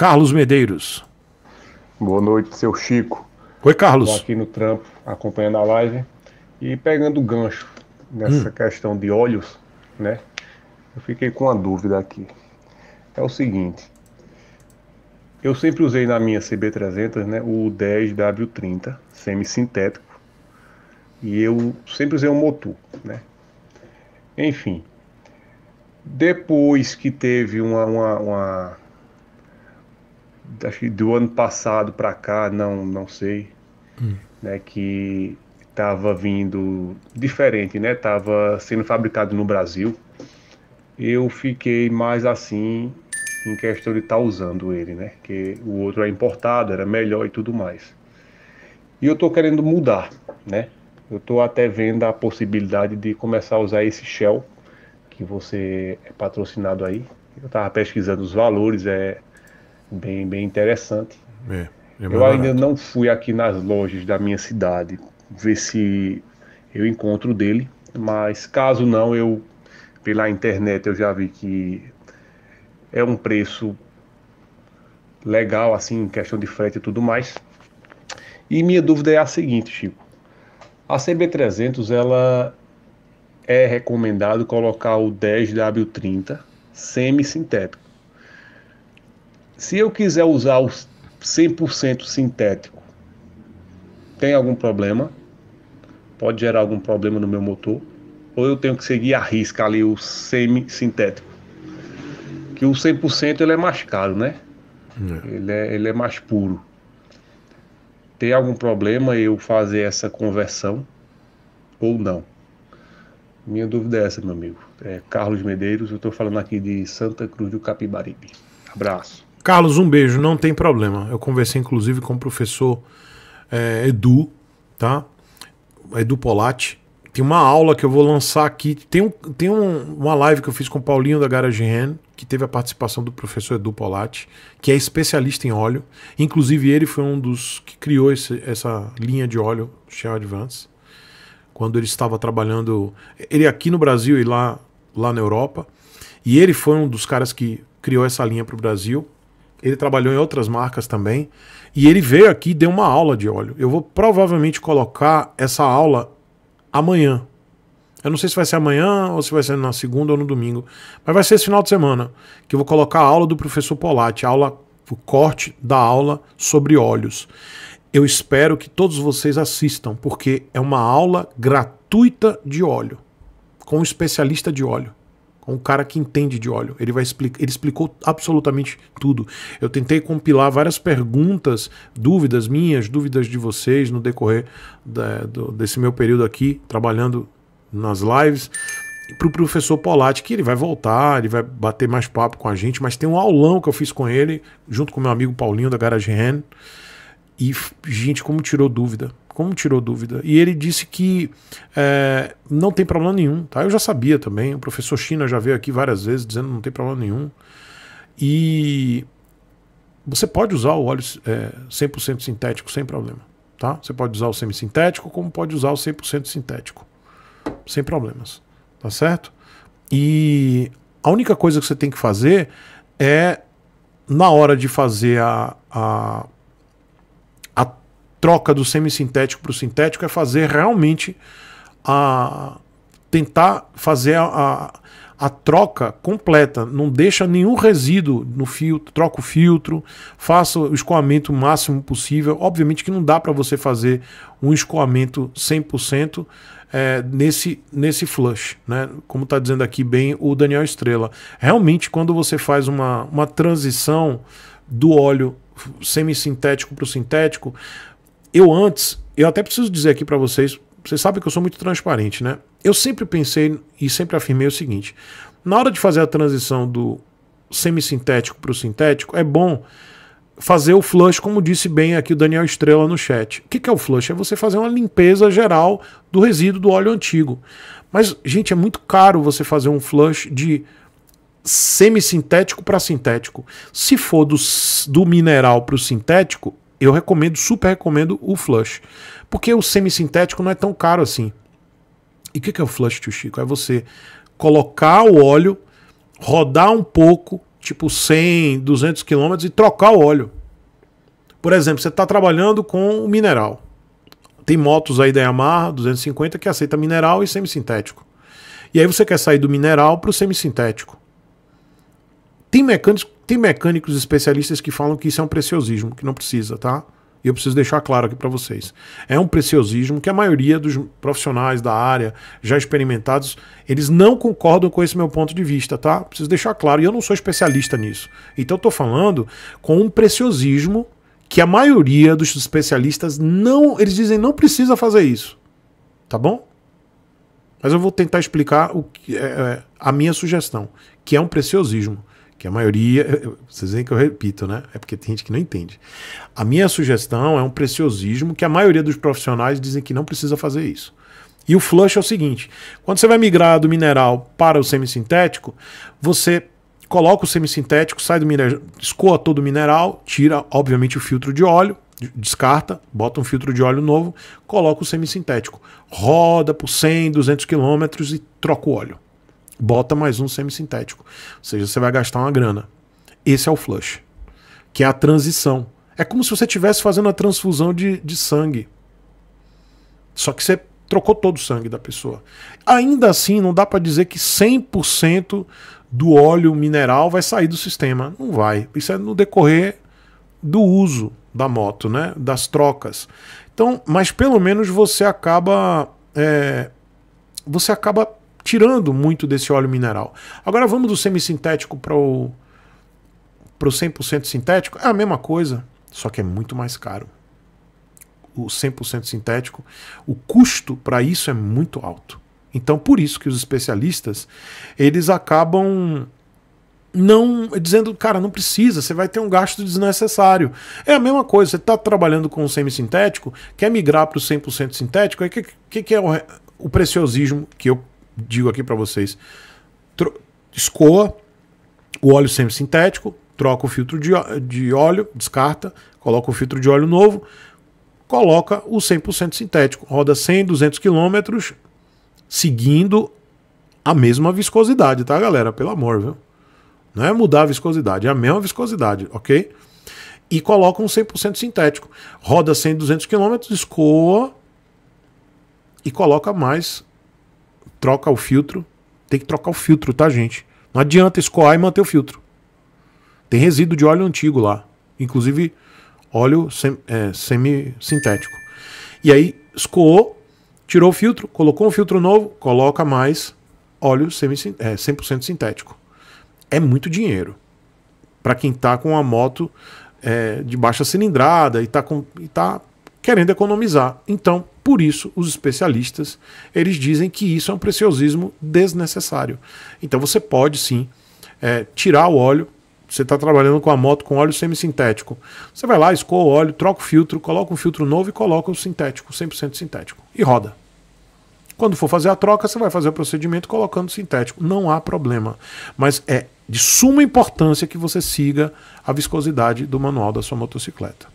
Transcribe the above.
Carlos Medeiros. Boa noite, seu Chico. Oi, Carlos. Estou aqui no trampo, acompanhando a live e pegando gancho nessa hum. questão de olhos, né? Eu fiquei com uma dúvida aqui. É o seguinte, eu sempre usei na minha CB300, né, o 10W30 semi-sintético e eu sempre usei um motor, né? Enfim, depois que teve uma, uma, uma acho que do ano passado para cá, não, não sei, hum. né, que estava vindo diferente, né? estava sendo fabricado no Brasil. Eu fiquei mais assim em questão de estar tá usando ele, né? Que o outro é importado, era melhor e tudo mais. E eu estou querendo mudar, né? Eu estou até vendo a possibilidade de começar a usar esse Shell que você é patrocinado aí. Eu estava pesquisando os valores, é bem, bem interessante. É, é eu ainda não fui aqui nas lojas da minha cidade ver se eu encontro dele, mas caso não, eu pela internet eu já vi que é um preço legal assim, em questão de frete e tudo mais. E minha dúvida é a seguinte, Chico. A CB300 ela é recomendado colocar o 10W30 semi-sintético. Se eu quiser usar o 100% sintético, tem algum problema? Pode gerar algum problema no meu motor? Ou eu tenho que seguir a risca ali o semi-sintético? Que o 100% ele é mais caro, né? É. Ele, é, ele é mais puro. Tem algum problema eu fazer essa conversão ou não? Minha dúvida é essa, meu amigo. É Carlos Medeiros, eu estou falando aqui de Santa Cruz do Capibaribe. Abraço. Carlos, um beijo, não tem problema. Eu conversei inclusive com o professor é, Edu, tá? Edu Polatti. Tem uma aula que eu vou lançar aqui. Tem, um, tem um, uma live que eu fiz com o Paulinho da Garage Hand, que teve a participação do professor Edu Polatti, que é especialista em óleo. Inclusive, ele foi um dos que criou esse, essa linha de óleo Shell Advance, quando ele estava trabalhando. Ele aqui no Brasil e lá, lá na Europa. E ele foi um dos caras que criou essa linha para o Brasil. Ele trabalhou em outras marcas também. E ele veio aqui e deu uma aula de óleo. Eu vou provavelmente colocar essa aula amanhã. Eu não sei se vai ser amanhã ou se vai ser na segunda ou no domingo. Mas vai ser esse final de semana que eu vou colocar a aula do professor Polatti, aula, o corte da aula sobre óleos. Eu espero que todos vocês assistam, porque é uma aula gratuita de óleo, com um especialista de óleo um cara que entende de óleo. Ele vai explicar, ele explicou absolutamente tudo. Eu tentei compilar várias perguntas, dúvidas minhas, dúvidas de vocês no decorrer da, do, desse meu período aqui trabalhando nas lives para o professor Polatti, que ele vai voltar, ele vai bater mais papo com a gente, mas tem um aulão que eu fiz com ele, junto com meu amigo Paulinho da Garage Hand. E, gente, como tirou dúvida. Como tirou dúvida? E ele disse que é, não tem problema nenhum, tá? Eu já sabia também, o professor China já veio aqui várias vezes dizendo não tem problema nenhum. E você pode usar o óleo é, 100% sintético sem problema, tá? Você pode usar o semissintético como pode usar o 100% sintético, sem problemas, tá certo? E a única coisa que você tem que fazer é, na hora de fazer a, a troca do semissintético para o sintético é fazer realmente a tentar fazer a, a, a, troca completa, não deixa nenhum resíduo no filtro, troca o filtro, faça o escoamento máximo possível. Obviamente que não dá para você fazer um escoamento 100% é, eh, nesse, nesse flush, né? como está dizendo aqui bem o Daniel Estrela. Realmente, quando você faz uma, uma transição do óleo semissintético para o sintético, eu antes, eu até preciso dizer aqui para vocês, vocês sabem que eu sou muito transparente, né? Eu sempre pensei e sempre afirmei o seguinte: na hora de fazer a transição do semissintético para o sintético, é bom fazer o flush, como disse bem aqui o Daniel Estrela no chat. O que é o flush? É você fazer uma limpeza geral do resíduo do óleo antigo. Mas, gente, é muito caro você fazer um flush de semissintético para sintético. Se for do, do mineral para o sintético, eu recomendo, super recomendo o Flush. Porque o semissintético não é tão caro assim. E o que, que é o Flush, tio Chico? É você colocar o óleo, rodar um pouco, tipo 100, 200 quilômetros e trocar o óleo. Por exemplo, você está trabalhando com o mineral. Tem motos aí da Yamaha 250 que aceita mineral e semissintético. E aí você quer sair do mineral para o semissintético. Tem mecânicos tem mecânicos especialistas que falam que isso é um preciosismo, que não precisa, tá? E eu preciso deixar claro aqui para vocês. É um preciosismo que a maioria dos profissionais da área, já experimentados, eles não concordam com esse meu ponto de vista, tá? Preciso deixar claro. E eu não sou especialista nisso. Então eu estou falando com um preciosismo que a maioria dos especialistas não, eles dizem não precisa fazer isso, tá bom? Mas eu vou tentar explicar o que é, é a minha sugestão, que é um preciosismo que a maioria, vocês veem que eu repito, né? É porque tem gente que não entende. A minha sugestão é um preciosismo que a maioria dos profissionais dizem que não precisa fazer isso. E o flush é o seguinte: quando você vai migrar do mineral para o semissintético, você coloca o semissintético, sai do mineral, escoa todo o mineral, tira, obviamente, o filtro de óleo, descarta, bota um filtro de óleo novo, coloca o semissintético, roda por 100, 200 quilômetros e troca o óleo bota mais um semissintético. Ou seja, você vai gastar uma grana. Esse é o flush, que é a transição. É como se você estivesse fazendo a transfusão de, de sangue. Só que você trocou todo o sangue da pessoa. Ainda assim, não dá para dizer que 100% do óleo mineral vai sair do sistema. Não vai. Isso é no decorrer do uso da moto, né? das trocas. Então, mas pelo menos você acaba. É, você acaba tirando muito desse óleo mineral. Agora vamos do semissintético para o para o 100% sintético, é a mesma coisa, só que é muito mais caro. O 100% sintético, o custo para isso é muito alto. Então, por isso que os especialistas, eles acabam não dizendo, cara, não precisa, você vai ter um gasto desnecessário. É a mesma coisa, você está trabalhando com o semissintético, quer migrar para o 100% sintético, o que, que, que, é o, o preciosismo que eu digo aqui para vocês: escoa o óleo sempre sintético, troca o filtro de, de óleo, descarta, coloca o filtro de óleo novo, coloca o 100% sintético, roda 100, 200 quilômetros, seguindo a mesma viscosidade, tá, galera? Pelo amor, viu? Não é mudar a viscosidade, é a mesma viscosidade, ok? E coloca um 100% sintético. Roda 100, 200 quilômetros, escoa e coloca mais troca o filtro. Tem que trocar o filtro, tá, gente? Não adianta escoar e manter o filtro. Tem resíduo de óleo antigo lá. Inclusive óleo sem, é, semi-sintético. E aí escoou, tirou o filtro, colocou um filtro novo, coloca mais óleo semi, é, 100% sintético. É muito dinheiro. Para quem tá com uma moto é, de baixa cilindrada e tá, com, e tá querendo economizar. Então, por isso, os especialistas eles dizem que isso é um preciosismo desnecessário. Então, você pode sim é, tirar o óleo. Você está trabalhando com a moto com óleo semissintético. Você vai lá, escoa o óleo, troca o filtro, coloca um filtro novo e coloca o sintético, 100% sintético. E roda. Quando for fazer a troca, você vai fazer o procedimento colocando sintético. Não há problema. Mas é de suma importância que você siga a viscosidade do manual da sua motocicleta.